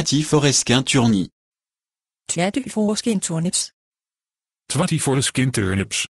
24 Turnips. 24 skin turnips. 24 skin turnips.